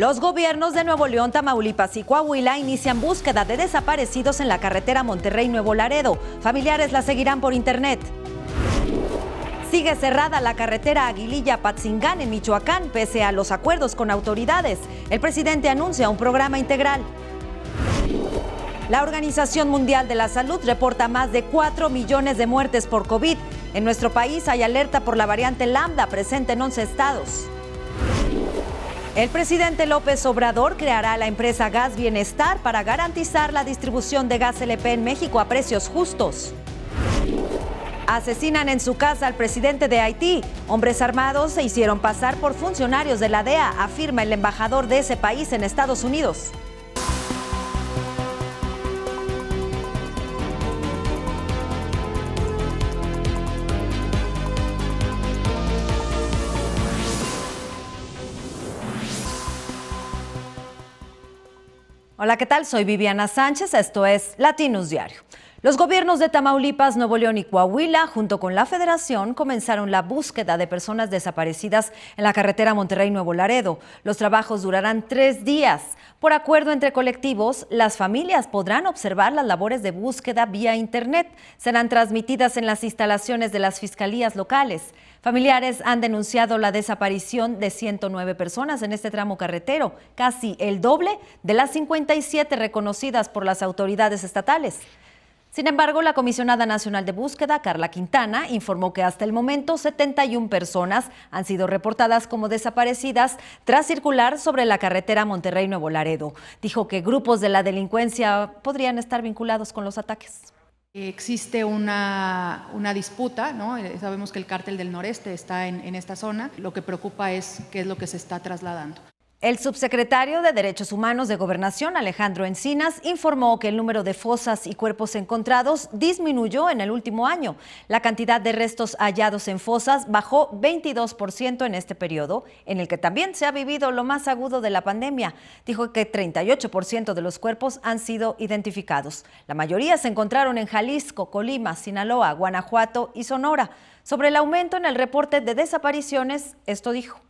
Los gobiernos de Nuevo León, Tamaulipas y Coahuila inician búsqueda de desaparecidos en la carretera Monterrey-Nuevo Laredo. Familiares la seguirán por internet. Sigue cerrada la carretera Aguililla-Patzingán en Michoacán, pese a los acuerdos con autoridades. El presidente anuncia un programa integral. La Organización Mundial de la Salud reporta más de 4 millones de muertes por COVID. En nuestro país hay alerta por la variante Lambda presente en 11 estados. El presidente López Obrador creará la empresa Gas Bienestar para garantizar la distribución de gas LP en México a precios justos. Asesinan en su casa al presidente de Haití. Hombres armados se hicieron pasar por funcionarios de la DEA, afirma el embajador de ese país en Estados Unidos. Hola, ¿qué tal? Soy Viviana Sánchez, esto es Latinos Diario. Los gobiernos de Tamaulipas, Nuevo León y Coahuila, junto con la Federación, comenzaron la búsqueda de personas desaparecidas en la carretera Monterrey-Nuevo Laredo. Los trabajos durarán tres días. Por acuerdo entre colectivos, las familias podrán observar las labores de búsqueda vía Internet. Serán transmitidas en las instalaciones de las fiscalías locales. Familiares han denunciado la desaparición de 109 personas en este tramo carretero, casi el doble de las 57 reconocidas por las autoridades estatales. Sin embargo, la comisionada nacional de búsqueda, Carla Quintana, informó que hasta el momento 71 personas han sido reportadas como desaparecidas tras circular sobre la carretera Monterrey-Nuevo Laredo. Dijo que grupos de la delincuencia podrían estar vinculados con los ataques. Existe una, disputa, ¿no? Eh, sabemos que el cártel del noreste está en, en esta zona, lo que preocupa es qué es lo que se está trasladando. El subsecretario de Derechos Humanos de Gobernación, Alejandro Encinas, informó que el número de fosas y cuerpos encontrados disminuyó en el último año. La cantidad de restos hallados en fosas bajó 22% en este periodo, en el que también se ha vivido lo más agudo de la pandemia. Dijo que 38% de los cuerpos han sido identificados. La mayoría se encontraron en Jalisco, Colima, Sinaloa, Guanajuato y Sonora. Sobre el aumento en el reporte de desapariciones, esto dijo.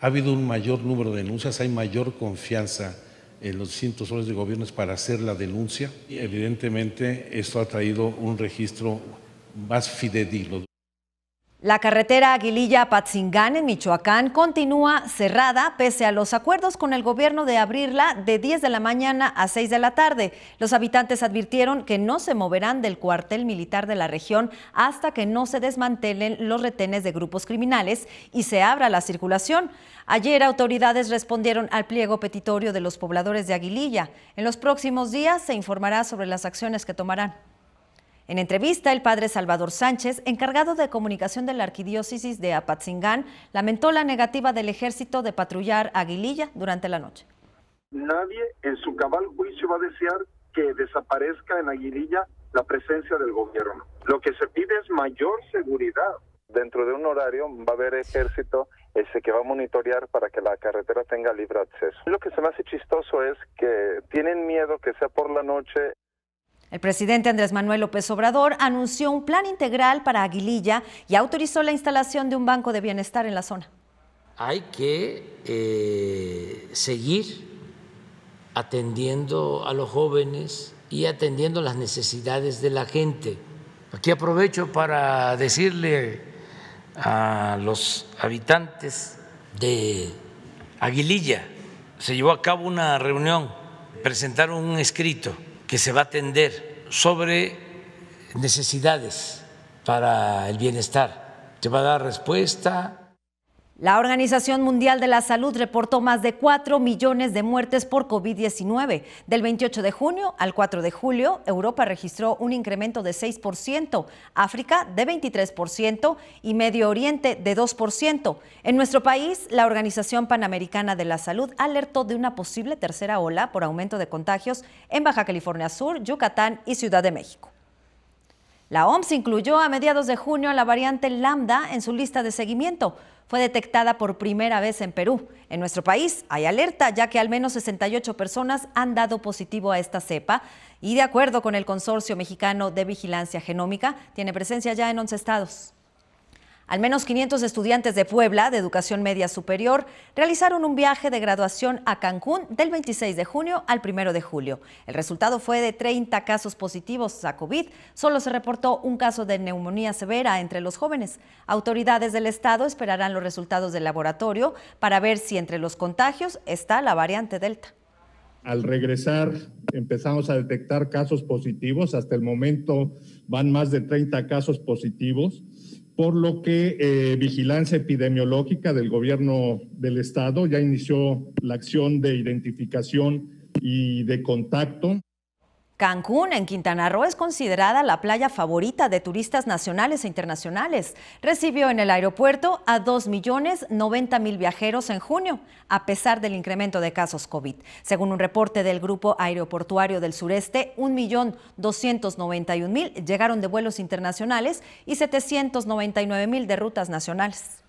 Ha habido un mayor número de denuncias, hay mayor confianza en los distintos órdenes de gobierno para hacer la denuncia. Y evidentemente, esto ha traído un registro más fidedigno. La carretera Aguililla-Patzingán en Michoacán continúa cerrada pese a los acuerdos con el gobierno de abrirla de 10 de la mañana a 6 de la tarde. Los habitantes advirtieron que no se moverán del cuartel militar de la región hasta que no se desmantelen los retenes de grupos criminales y se abra la circulación. Ayer autoridades respondieron al pliego petitorio de los pobladores de Aguililla. En los próximos días se informará sobre las acciones que tomarán. En entrevista, el padre Salvador Sánchez, encargado de comunicación de la arquidiócesis de Apatzingán, lamentó la negativa del ejército de patrullar Aguililla durante la noche. Nadie en su cabal juicio va a desear que desaparezca en Aguililla la presencia del gobierno. Lo que se pide es mayor seguridad. Dentro de un horario va a haber ejército ese que va a monitorear para que la carretera tenga libre acceso. Lo que se me hace chistoso es que tienen miedo que sea por la noche el presidente Andrés Manuel López Obrador anunció un plan integral para Aguililla y autorizó la instalación de un banco de bienestar en la zona. Hay que eh, seguir atendiendo a los jóvenes y atendiendo las necesidades de la gente. Aquí aprovecho para decirle a los habitantes de Aguililla, se llevó a cabo una reunión, presentaron un escrito que se va a atender sobre necesidades para el bienestar. te va a dar respuesta la Organización Mundial de la Salud reportó más de 4 millones de muertes por COVID-19. Del 28 de junio al 4 de julio, Europa registró un incremento de 6%, África de 23% y Medio Oriente de 2%. En nuestro país, la Organización Panamericana de la Salud alertó de una posible tercera ola por aumento de contagios en Baja California Sur, Yucatán y Ciudad de México. La OMS incluyó a mediados de junio a la variante Lambda en su lista de seguimiento fue detectada por primera vez en Perú. En nuestro país hay alerta, ya que al menos 68 personas han dado positivo a esta cepa y de acuerdo con el Consorcio Mexicano de Vigilancia Genómica, tiene presencia ya en 11 estados. Al menos 500 estudiantes de Puebla de Educación Media Superior realizaron un viaje de graduación a Cancún del 26 de junio al 1 de julio. El resultado fue de 30 casos positivos a COVID. Solo se reportó un caso de neumonía severa entre los jóvenes. Autoridades del Estado esperarán los resultados del laboratorio para ver si entre los contagios está la variante Delta. Al regresar empezamos a detectar casos positivos. Hasta el momento van más de 30 casos positivos por lo que eh, Vigilancia Epidemiológica del Gobierno del Estado ya inició la acción de identificación y de contacto Cancún, en Quintana Roo, es considerada la playa favorita de turistas nacionales e internacionales. Recibió en el aeropuerto a millones mil viajeros en junio, a pesar del incremento de casos COVID. Según un reporte del Grupo Aeroportuario del Sureste, 1.291.000 llegaron de vuelos internacionales y 799.000 de rutas nacionales.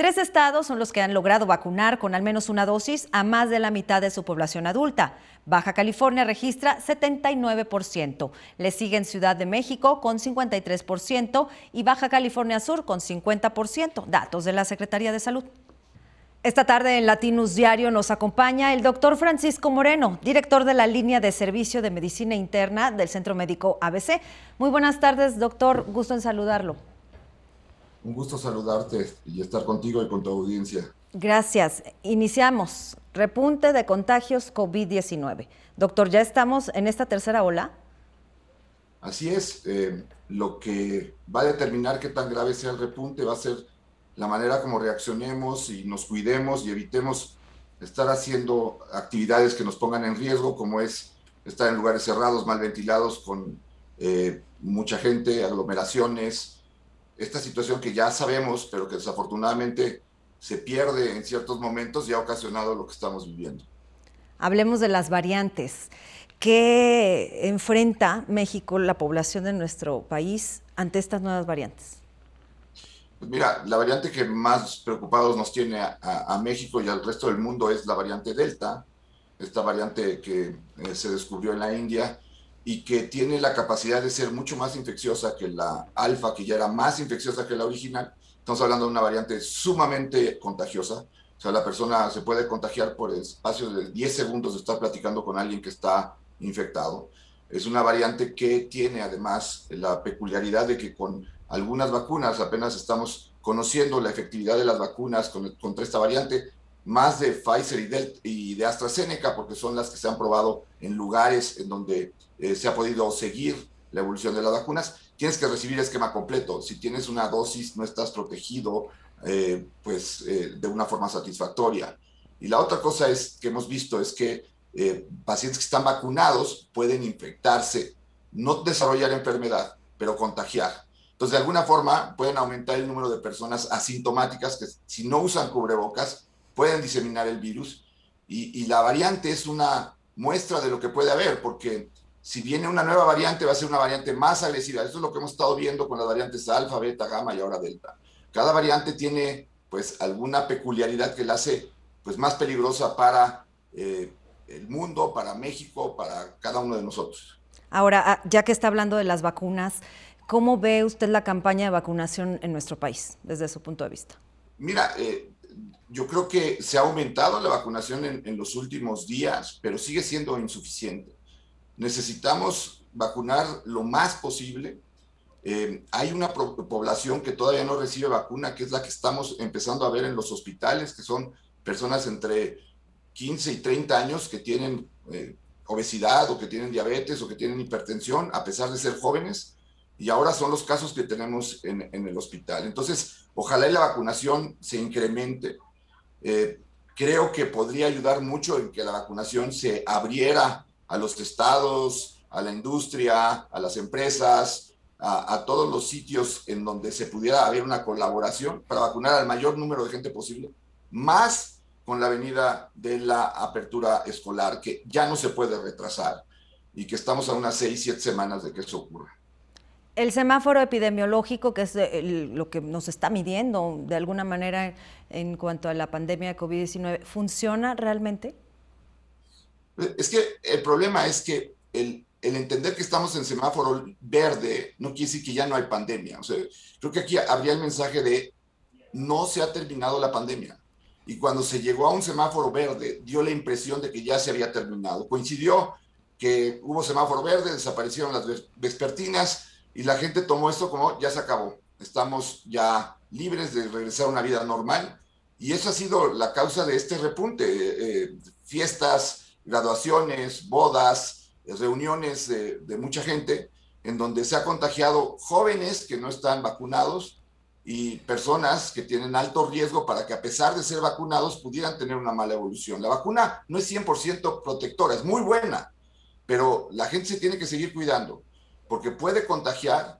Tres estados son los que han logrado vacunar con al menos una dosis a más de la mitad de su población adulta. Baja California registra 79%, le siguen Ciudad de México con 53% y Baja California Sur con 50%, datos de la Secretaría de Salud. Esta tarde en Latinus Diario nos acompaña el doctor Francisco Moreno, director de la línea de servicio de medicina interna del Centro Médico ABC. Muy buenas tardes, doctor. Gusto en saludarlo. Un gusto saludarte y estar contigo y con tu audiencia. Gracias. Iniciamos. Repunte de contagios COVID-19. Doctor, ¿ya estamos en esta tercera ola? Así es. Eh, lo que va a determinar qué tan grave sea el repunte va a ser la manera como reaccionemos y nos cuidemos y evitemos estar haciendo actividades que nos pongan en riesgo, como es estar en lugares cerrados, mal ventilados, con eh, mucha gente, aglomeraciones, esta situación que ya sabemos, pero que desafortunadamente se pierde en ciertos momentos y ha ocasionado lo que estamos viviendo. Hablemos de las variantes. ¿Qué enfrenta México, la población de nuestro país, ante estas nuevas variantes? Pues mira, la variante que más preocupados nos tiene a, México y al resto del mundo es la variante Delta, esta variante que eh, se descubrió en la India, y que tiene la capacidad de ser mucho más infecciosa que la alfa, que ya era más infecciosa que la original. Estamos hablando de una variante sumamente contagiosa. O sea, la persona se puede contagiar por el espacio de 10 segundos de estar platicando con alguien que está infectado. Es una variante que tiene además la peculiaridad de que con algunas vacunas apenas estamos conociendo la efectividad de las vacunas contra esta variante, más de Pfizer y, de AstraZeneca, porque son las que se han probado en lugares en donde eh, se ha podido seguir la evolución de las vacunas, tienes que recibir esquema completo. Si tienes una dosis, no estás protegido eh, pues, eh, de una forma satisfactoria. Y la otra cosa es que hemos visto es que pacientes que están vacunados pueden infectarse, no desarrollar enfermedad, pero contagiar. Entonces, de alguna forma, pueden aumentar el número de personas asintomáticas que si no usan cubrebocas, pueden diseminar el virus y, la variante es una muestra de lo que puede haber, porque si viene una nueva variante va a ser una variante más agresiva. Eso es lo que hemos estado viendo con las variantes alfa, beta, gamma y ahora delta. Cada variante tiene pues alguna peculiaridad que la hace pues más peligrosa para eh, el mundo, para México, para cada uno de nosotros. Ahora, ah, ya que está hablando de las vacunas, ¿cómo ve usted la campaña de vacunación en nuestro país desde su punto de vista? Mira, eh, yo creo que se ha aumentado la vacunación en, los últimos días, pero sigue siendo insuficiente. Necesitamos vacunar lo más posible. Eh, hay una población que todavía no recibe vacuna, que es la que estamos empezando a ver en los hospitales, que son personas entre 15 y 30 años que tienen eh, obesidad o que tienen diabetes o que tienen hipertensión, a pesar de ser jóvenes. Y ahora son los casos que tenemos en, en el hospital. Entonces, ojalá la vacunación se incremente eh, creo que podría ayudar mucho en que la vacunación se abriera a los estados, a la industria, a las empresas, a, a todos los sitios en donde se pudiera haber una colaboración para vacunar al mayor número de gente posible, más con la venida de la apertura escolar, que ya no se puede retrasar y que estamos a unas seis, siete semanas de que eso ocurra el semáforo epidemiológico, que es eh, lo que nos está midiendo de alguna manera en cuanto a la pandemia de COVID-19, ¿funciona realmente? Es que el problema es que el, el, entender que estamos en semáforo verde no quiere decir que ya no hay pandemia. O sea, creo que aquí habría el mensaje de no se ha terminado la pandemia. Y cuando se llegó a un semáforo verde, dio la impresión de que ya se había terminado. Coincidió que hubo semáforo verde, desaparecieron las vespertinas, y la gente tomó esto como ya se acabó, estamos ya libres de regresar a una vida normal y eso ha sido la causa de este repunte. Eh, eh, fiestas, graduaciones, bodas, reuniones de, de, mucha gente en donde se ha contagiado jóvenes que no están vacunados y personas que tienen alto riesgo para que a pesar de ser vacunados pudieran tener una mala evolución. La vacuna no es 100% protectora, es muy buena, pero la gente se tiene que seguir cuidando porque puede contagiar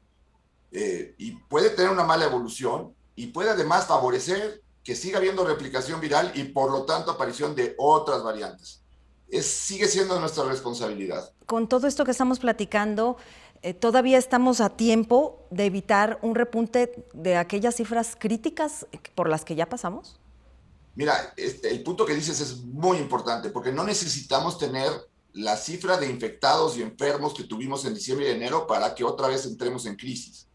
eh, y puede tener una mala evolución y puede además favorecer que siga habiendo replicación viral y por lo tanto aparición de otras variantes. Es, sigue siendo nuestra responsabilidad. Con todo esto que estamos platicando, eh, todavía estamos a tiempo de evitar un repunte de aquellas cifras críticas por las que ya pasamos. Mira, este, el punto que dices es muy importante porque no necesitamos tener la cifra de infectados y enfermos que tuvimos en diciembre y enero para que otra vez entremos en crisis.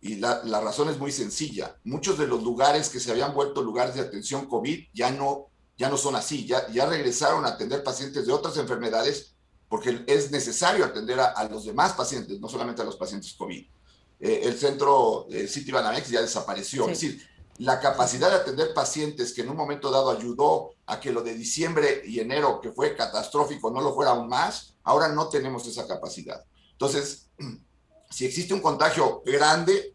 Y la, razón es muy sencilla. Muchos de los lugares que se habían vuelto lugares de atención COVID ya no, ya no son así, ya, regresaron a atender pacientes de otras enfermedades porque es necesario atender a, los demás pacientes, no solamente a los pacientes COVID. Eh, el centro eh, City Banamex ya desapareció. Es decir, la capacidad de atender pacientes que en un momento dado ayudó a que lo de diciembre y enero, que fue catastrófico, no lo fuera aún más, ahora no tenemos esa capacidad. Entonces, si existe un contagio grande,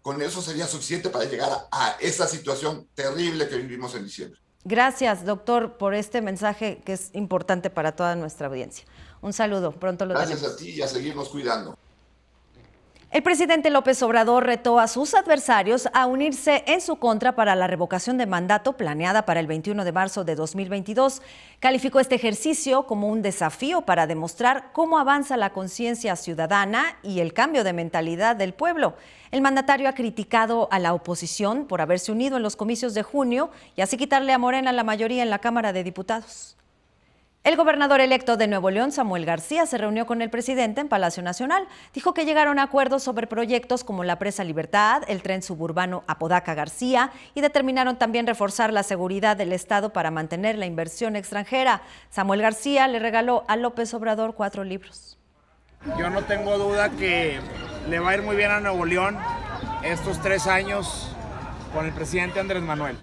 con eso sería suficiente para llegar a, esa situación terrible que vivimos en diciembre. Gracias, doctor, por este mensaje que es importante para toda nuestra audiencia. Un saludo, pronto lo Gracias a ti y a seguirnos cuidando. El presidente López Obrador retó a sus adversarios a unirse en su contra para la revocación de mandato planeada para el 21 de marzo de 2022. Calificó este ejercicio como un desafío para demostrar cómo avanza la conciencia ciudadana y el cambio de mentalidad del pueblo. El mandatario ha criticado a la oposición por haberse unido en los comicios de junio y así quitarle a Morena la mayoría en la Cámara de Diputados. El gobernador electo de Nuevo León, Samuel García, se reunió con el presidente en Palacio Nacional. Dijo que llegaron a acuerdos sobre proyectos como la Presa Libertad, el tren suburbano Apodaca García y determinaron también reforzar la seguridad del Estado para mantener la inversión extranjera. Samuel García le regaló a López Obrador cuatro libros. Yo no tengo duda que le va a ir muy bien a Nuevo León estos tres años con el presidente Andrés Manuel.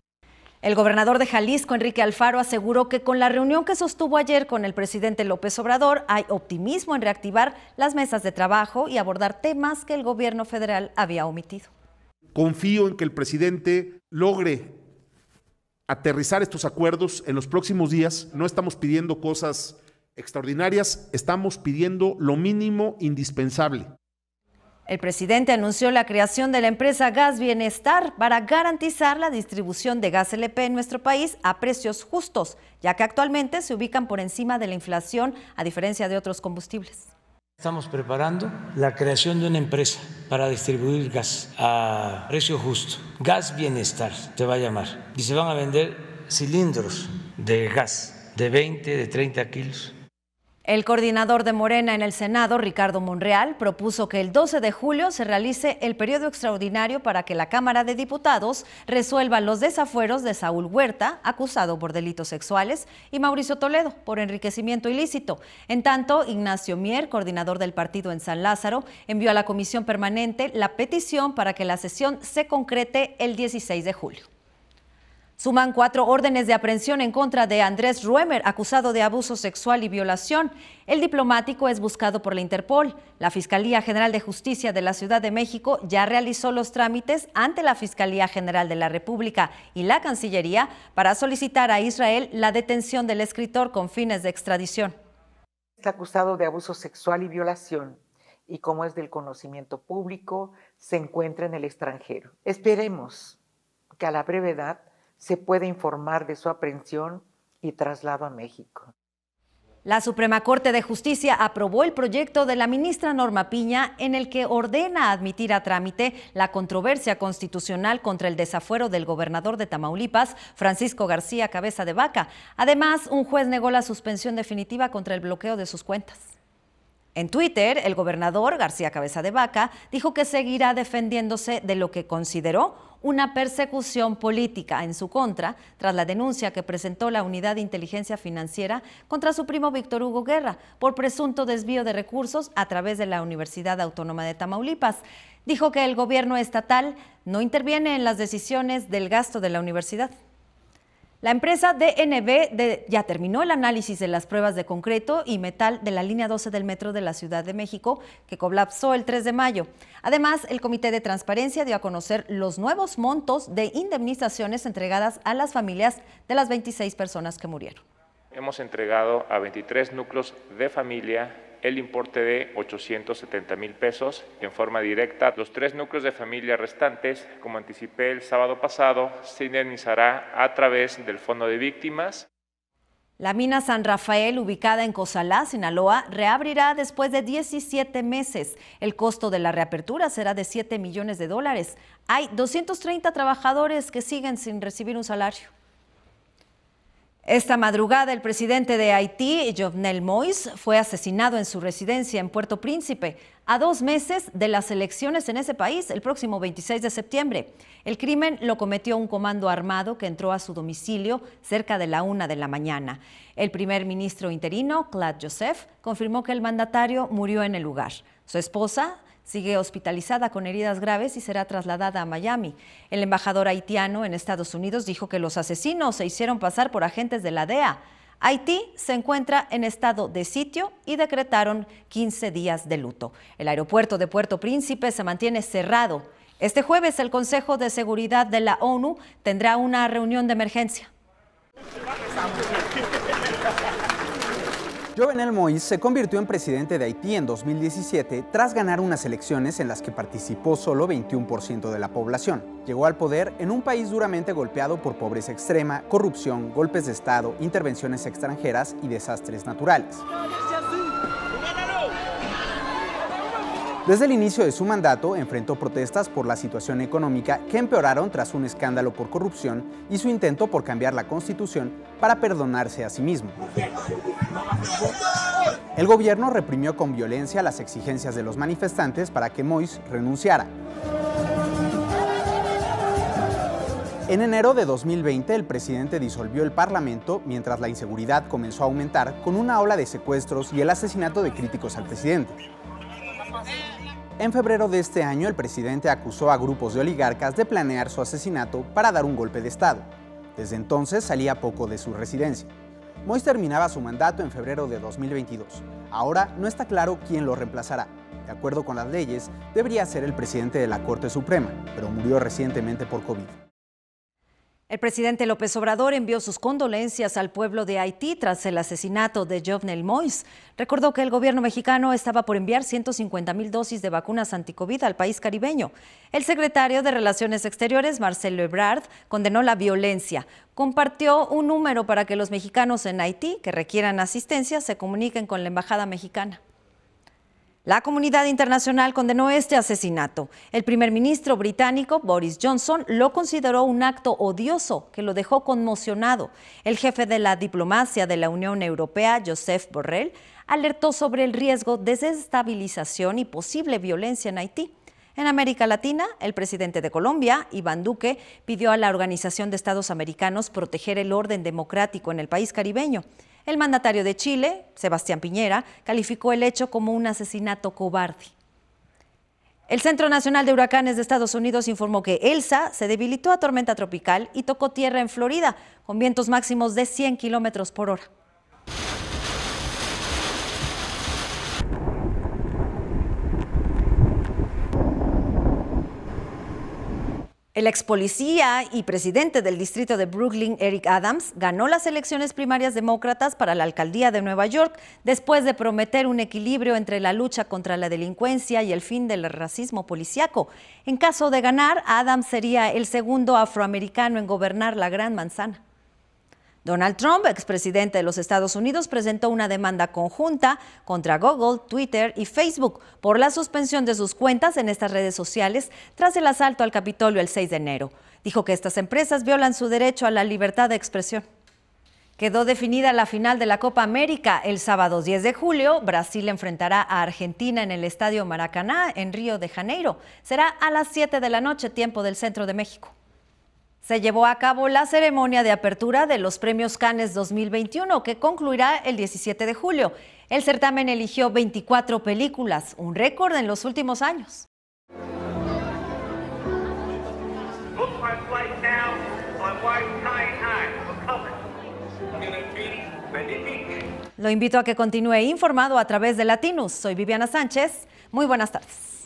El gobernador de Jalisco, Enrique Alfaro, aseguró que con la reunión que sostuvo ayer con el presidente López Obrador hay optimismo en reactivar las mesas de trabajo y abordar temas que el gobierno federal había omitido. Confío en que el presidente logre aterrizar estos acuerdos en los próximos días. No estamos pidiendo cosas extraordinarias, estamos pidiendo lo mínimo indispensable. El presidente anunció la creación de la empresa Gas Bienestar para garantizar la distribución de gas LP en nuestro país a precios justos, ya que actualmente se ubican por encima de la inflación a diferencia de otros combustibles. Estamos preparando la creación de una empresa para distribuir gas a precio justo. Gas Bienestar te va a llamar. Y se van a vender cilindros de gas de 20, de 30 kilos el coordinador de Morena en el Senado, Ricardo Monreal, propuso que el 12 de julio se realice el periodo extraordinario para que la Cámara de Diputados resuelva los desafueros de Saúl Huerta, acusado por delitos sexuales, y Mauricio Toledo, por enriquecimiento ilícito. En tanto, Ignacio Mier, coordinador del partido en San Lázaro, envió a la Comisión Permanente la petición para que la sesión se concrete el 16 de julio. Suman cuatro órdenes de aprehensión en contra de Andrés Ruemer, acusado de abuso sexual y violación. El diplomático es buscado por la Interpol. La Fiscalía General de Justicia de la Ciudad de México ya realizó los trámites ante la Fiscalía General de la República y la Cancillería para solicitar a Israel la detención del escritor con fines de extradición. es acusado de abuso sexual y violación y como es del conocimiento público, se encuentra en el extranjero. Esperemos que a la brevedad se puede informar de su aprehensión y traslado a México. La Suprema Corte de Justicia aprobó el proyecto de la ministra Norma Piña en el que ordena admitir a trámite la controversia constitucional contra el desafuero del gobernador de Tamaulipas, Francisco García Cabeza de Vaca. Además, un juez negó la suspensión definitiva contra el bloqueo de sus cuentas. En Twitter, el gobernador García Cabeza de Vaca dijo que seguirá defendiéndose de lo que consideró una persecución política en su contra tras la denuncia que presentó la Unidad de Inteligencia Financiera contra su primo Víctor Hugo Guerra por presunto desvío de recursos a través de la Universidad Autónoma de Tamaulipas. Dijo que el gobierno estatal no interviene en las decisiones del gasto de la universidad. La empresa DNB ya terminó el análisis de las pruebas de concreto y metal de la línea 12 del metro de la Ciudad de México, que colapsó el 3 de mayo. Además, el Comité de Transparencia dio a conocer los nuevos montos de indemnizaciones entregadas a las familias de las 26 personas que murieron. Hemos entregado a 23 núcleos de familia el importe de 870 mil pesos en forma directa. Los tres núcleos de familia restantes, como anticipé el sábado pasado, se indemnizará a través del Fondo de Víctimas. La mina San Rafael, ubicada en Cozalá, Sinaloa, reabrirá después de 17 meses. El costo de la reapertura será de 7 millones de dólares. Hay 230 trabajadores que siguen sin recibir un salario. Esta madrugada, el presidente de Haití, Jovenel Moïse, fue asesinado en su residencia en Puerto Príncipe, a dos meses de las elecciones en ese país, el próximo 26 de septiembre. El crimen lo cometió un comando armado que entró a su domicilio cerca de la una de la mañana. El primer ministro interino, Claude Joseph, confirmó que el mandatario murió en el lugar. Su esposa, Sigue hospitalizada con heridas graves y será trasladada a Miami. El embajador haitiano en Estados Unidos dijo que los asesinos se hicieron pasar por agentes de la DEA. Haití se encuentra en estado de sitio y decretaron 15 días de luto. El aeropuerto de Puerto Príncipe se mantiene cerrado. Este jueves el Consejo de Seguridad de la ONU tendrá una reunión de emergencia. Jovenel Moïse se convirtió en presidente de Haití en 2017 tras ganar unas elecciones en las que participó solo 21% de la población. Llegó al poder en un país duramente golpeado por pobreza extrema, corrupción, golpes de Estado, intervenciones extranjeras y desastres naturales. Desde el inicio de su mandato enfrentó protestas por la situación económica que empeoraron tras un escándalo por corrupción y su intento por cambiar la constitución para perdonarse a sí mismo. El gobierno reprimió con violencia las exigencias de los manifestantes para que Mois renunciara. En enero de 2020, el presidente disolvió el Parlamento mientras la inseguridad comenzó a aumentar con una ola de secuestros y el asesinato de críticos al presidente. En febrero de este año, el presidente acusó a grupos de oligarcas de planear su asesinato para dar un golpe de Estado. Desde entonces salía poco de su residencia. Mois terminaba su mandato en febrero de 2022. Ahora no está claro quién lo reemplazará. De acuerdo con las leyes, debería ser el presidente de la Corte Suprema, pero murió recientemente por COVID. El presidente López Obrador envió sus condolencias al pueblo de Haití tras el asesinato de Jovenel Mois. Recordó que el gobierno mexicano estaba por enviar 150 mil dosis de vacunas anticovid al país caribeño. El secretario de Relaciones Exteriores, Marcelo Ebrard, condenó la violencia. Compartió un número para que los mexicanos en Haití que requieran asistencia se comuniquen con la Embajada Mexicana. La comunidad internacional condenó este asesinato. El primer ministro británico Boris Johnson lo consideró un acto odioso que lo dejó conmocionado. El jefe de la diplomacia de la Unión Europea, Joseph Borrell, alertó sobre el riesgo de desestabilización y posible violencia en Haití. En América Latina, el presidente de Colombia, Iván Duque, pidió a la Organización de Estados Americanos proteger el orden democrático en el país caribeño. El mandatario de Chile, Sebastián Piñera, calificó el hecho como un asesinato cobarde. El Centro Nacional de Huracanes de Estados Unidos informó que Elsa se debilitó a tormenta tropical y tocó tierra en Florida, con vientos máximos de 100 kilómetros por hora. El ex policía y presidente del distrito de Brooklyn, Eric Adams, ganó las elecciones primarias demócratas para la alcaldía de Nueva York después de prometer un equilibrio entre la lucha contra la delincuencia y el fin del racismo policiaco. En caso de ganar, Adams sería el segundo afroamericano en gobernar la Gran Manzana. Donald Trump, expresidente de los Estados Unidos, presentó una demanda conjunta contra Google, Twitter y Facebook por la suspensión de sus cuentas en estas redes sociales tras el asalto al Capitolio el 6 de enero. Dijo que estas empresas violan su derecho a la libertad de expresión. Quedó definida la final de la Copa América. El sábado 10 de julio, Brasil enfrentará a Argentina en el Estadio Maracaná, en Río de Janeiro. Será a las 7 de la noche, tiempo del centro de México. Se llevó a cabo la ceremonia de apertura de los Premios Cannes 2021, que concluirá el 17 de julio. El certamen eligió 24 películas, un récord en los últimos años. Lo invito a que continúe informado a través de Latinus. Soy Viviana Sánchez. Muy buenas tardes.